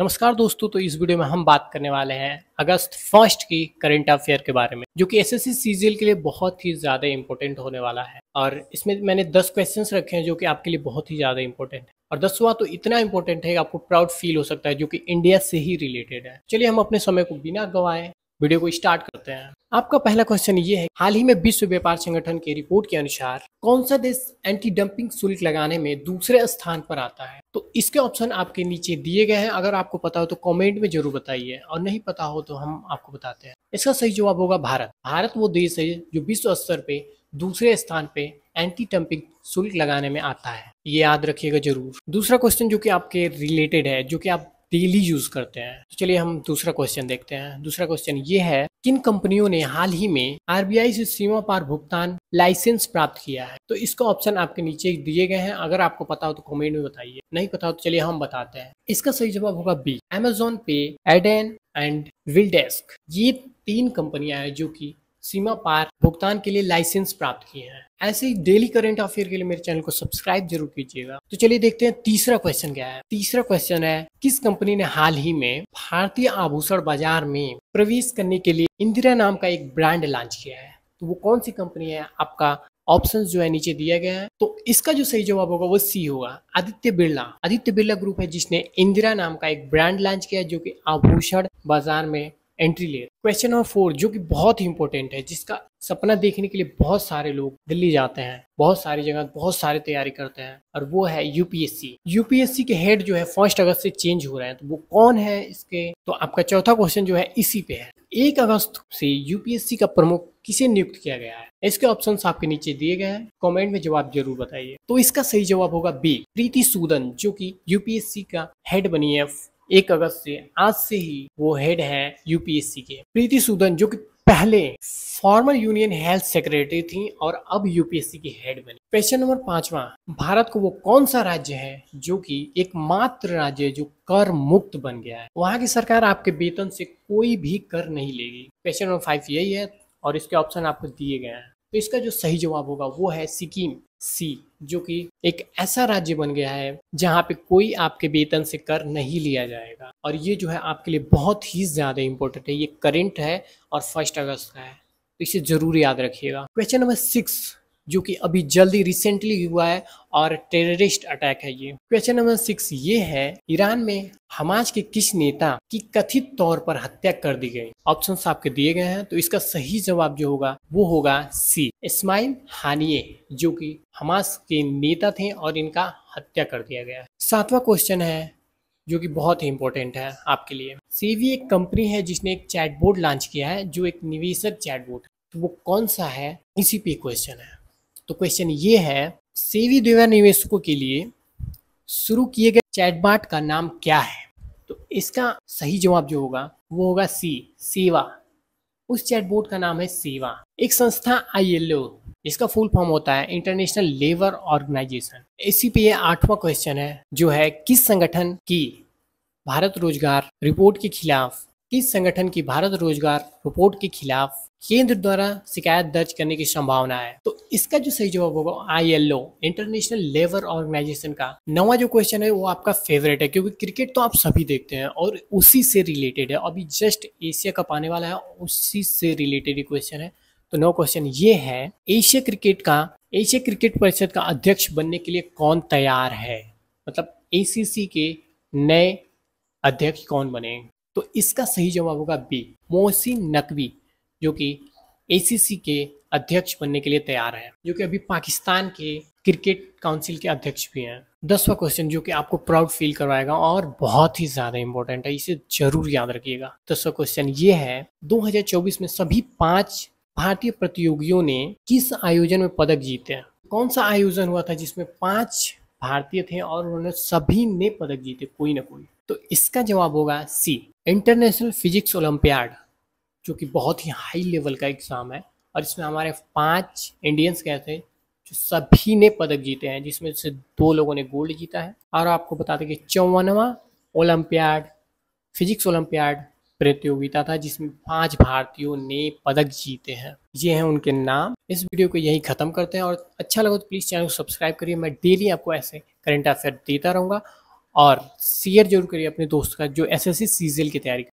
नमस्कार दोस्तों तो इस वीडियो में हम बात करने वाले हैं अगस्त फर्स्ट की करंट अफेयर के बारे में जो कि एसएससी सीजीएल के लिए बहुत ही ज़्यादा इंपॉर्टेंट होने वाला है और इसमें मैंने दस क्वेश्चंस रखे हैं जो कि आपके लिए बहुत ही ज़्यादा इंपॉर्टेंट है और दसवां तो इतना इंपॉर्टेंट है कि आपको प्राउड फील हो सकता है जो कि इंडिया से ही रिलेटेड है चलिए हम अपने समय को बिना गवाए वीडियो को स्टार्ट करते हैं आपका पहला क्वेश्चन ये है हाल ही में विश्व व्यापार संगठन की रिपोर्ट के अनुसार कौन सा देश एंटी डंपिंग शुल्क लगाने में दूसरे स्थान पर आता है तो इसके ऑप्शन आपके नीचे दिए गए हैं अगर आपको पता हो तो कमेंट में जरूर बताइए और नहीं पता हो तो हम आपको बताते हैं इसका सही जवाब होगा भारत भारत वो देश है जो विश्व स्तर पे दूसरे स्थान पे एंटी डंपिंग शुल्क लगाने में आता है ये याद रखिएगा जरूर दूसरा क्वेश्चन जो कि आपके रिलेटेड है जो कि आप डेली यूज करते हैं तो चलिए हम दूसरा क्वेश्चन देखते हैं दूसरा क्वेश्चन ये है किन कंपनियों ने हाल ही में आरबीआई से सीमा पार भुगतान लाइसेंस प्राप्त किया है तो इसका ऑप्शन आपके नीचे दिए गए हैं अगर आपको पता हो तो कमेंट में बताइए नहीं पता हो तो चलिए हम बताते हैं इसका सही जवाब होगा B Amazon Pay Adyen and BillDesk ये तीन कंपनियां हैं जो कि सीमा पार भुगतान के लिए लाइसेंस प्राप्त किए हैं ऐसे ही डेली करंट अफेयर के लिए मेरे चैनल को सब्सक्राइब जरूर कीजिएगा तो चलिए देखते हैं तीसरा क्वेश्चन क्या है तीसरा क्वेश्चन है किस कंपनी ने हाल ही में भारतीय आभूषण बाजार में प्रवेश करने के लिए इंदिरा नाम का एक ब्रांड लॉन्च किया है तो वो कौन सी कंपनी है आपका ऑप्शन जो है नीचे दिया गया है तो इसका जो सही जवाब होगा वो सी होगा आदित्य बिरला आदित्य बिरला ग्रुप है जिसने इंदिरा नाम का एक ब्रांड लॉन्च किया जो कि आभूषण बाजार में एंट्री लेयर क्वेश्चन नंबर फोर जो कि बहुत ही इंपॉर्टेंट है जिसका सपना देखने के लिए बहुत सारे लोग दिल्ली जाते हैं बहुत सारी जगह बहुत सारे तैयारी करते हैं और वो है यूपीएससी यूपीएससी के हेड जो है फर्स्ट अगस्त से चेंज हो रहे हैं तो वो कौन है इसके तो आपका चौथा क्वेश्चन जो है इसी पे है एक अगस्त से यूपीएससी का प्रमुख किसे नियुक्त किया गया है इसके ऑप्शन आपके नीचे दिए गए हैं कमेंट में जवाब जरूर बताइए तो इसका सही जवाब होगा बी प्रीति सूदन जो कि यूपीएससी का हेड बनी है एक अगस्त से आज से ही वो हेड है यूपीएससी के प्रीति सूदन जो कि पहले फॉर्मर यूनियन हेल्थ सेक्रेटरी थी और अब यूपीएससी की हेड बनी क्वेश्चन नंबर पांचवा भारत को वो कौन सा राज्य है जो कि एकमात्र राज्य है जो कर मुक्त बन गया है वहां की सरकार आपके वेतन से कोई भी कर नहीं लेगी क्वेश्चन नंबर फाइव यही है और इसके ऑप्शन आपको दिए गए हैं तो इसका जो सही जवाब होगा वो है सिक्किम सी जो कि एक ऐसा राज्य बन गया है जहां पे कोई आपके वेतन से कर नहीं लिया जाएगा और ये जो है आपके लिए बहुत ही ज़्यादा इंपॉर्टेंट है ये करेंट है और फर्स्ट अगस्त का है तो इसे ज़रूर याद रखिएगा क्वेश्चन नंबर सिक्स जो कि अभी जल्दी रिसेंटली हुआ है और टेररिस्ट अटैक है ये क्वेश्चन नंबर सिक्स ये है ईरान में हमाज के किस नेता की कथित तौर पर हत्या कर दी गई ऑप्शन आपके दिए गए हैं तो इसका सही जवाब जो होगा वो होगा सी इस्माइल हानिये जो कि हमास के नेता थे और इनका हत्या कर दिया गया सातवा क्वेश्चन है जो कि बहुत ही इंपॉर्टेंट है आपके लिए सीवी एक कंपनी है जिसने एक चैटबोर्ड लॉन्च किया है जो एक निवेशक चैटबोर्ड तो वो कौन सा है इसी पे क्वेश्चन है तो क्वेश्चन ये है सेवी द्विवा निवेशकों के लिए शुरू किए गए चैटबाट का नाम क्या है तो इसका सही जवाब जो होगा वो होगा सी सेवा उस चैटबोट का नाम है सेवा एक संस्था आईएलओ इसका फुल फॉर्म होता है इंटरनेशनल लेबर ऑर्गेनाइजेशन इसी पे आठवां क्वेश्चन है जो है किस संगठन की भारत रोजगार रिपोर्ट के खिलाफ किस संगठन की भारत रोजगार रिपोर्ट के खिलाफ केंद्र द्वारा शिकायत दर्ज करने की संभावना है तो इसका जो सही जवाब होगा I L O international labour organisation का नवा जो क्वेश्चन है वो आपका फेवरेट है क्योंकि क्रिकेट तो आप सभी देखते हैं और उसी से रिलेटेड है अभी जस्ट एशिया कप आने वाला है उसी से रिलेटेड ही क्वेश्चन है तो नौ क्वेश्चन ये है एशिया क्रिकेट का एशिया क्रिकेट परिषद का अध्यक्ष बनने के लिए कौन तैयार है मतलब ए के नए अध्यक्ष कौन बने तो इसका सही जवाब होगा बी मोहसिन नकवी जो कि ए के अध्यक्ष बनने के लिए तैयार है जो कि अभी पाकिस्तान के क्रिकेट काउंसिल के अध्यक्ष भी हैं दसवा क्वेश्चन जो कि आपको प्राउड फील करवाएगा और बहुत ही ज़्यादा इंपॉर्टेंट है इसे जरूर याद रखिएगा दसवा क्वेश्चन ये है 2024 में सभी पांच भारतीय प्रतियोगियों ने किस आयोजन में पदक जीते हैं कौन सा आयोजन हुआ था जिसमें पांच भारतीय थे और उन्होंने सभी ने पदक जीते कोई ना कोई तो इसका जवाब होगा सी इंटरनेशनल फिजिक्स ओलंपियाड जो कि बहुत ही हाई लेवल का एग्ज़ाम है और इसमें हमारे पांच इंडियंस गए थे जो सभी ने पदक जीते हैं जिसमें से दो लोगों ने गोल्ड जीता है और आपको बता दें कि चौवनवा ओलंपियाड फिजिक्स ओलंपियाड प्रतियोगिता था जिसमें पांच भारतीयों ने पदक जीते हैं ये हैं उनके नाम इस वीडियो को यही खत्म करते हैं और अच्छा लगा तो प्लीज़ चैनल को सब्सक्राइब करिए मैं डेली आपको ऐसे करंट अफेयर देता रहूंगा और शेयर जरूर करिए अपने दोस्त का जो एस एस की तैयारी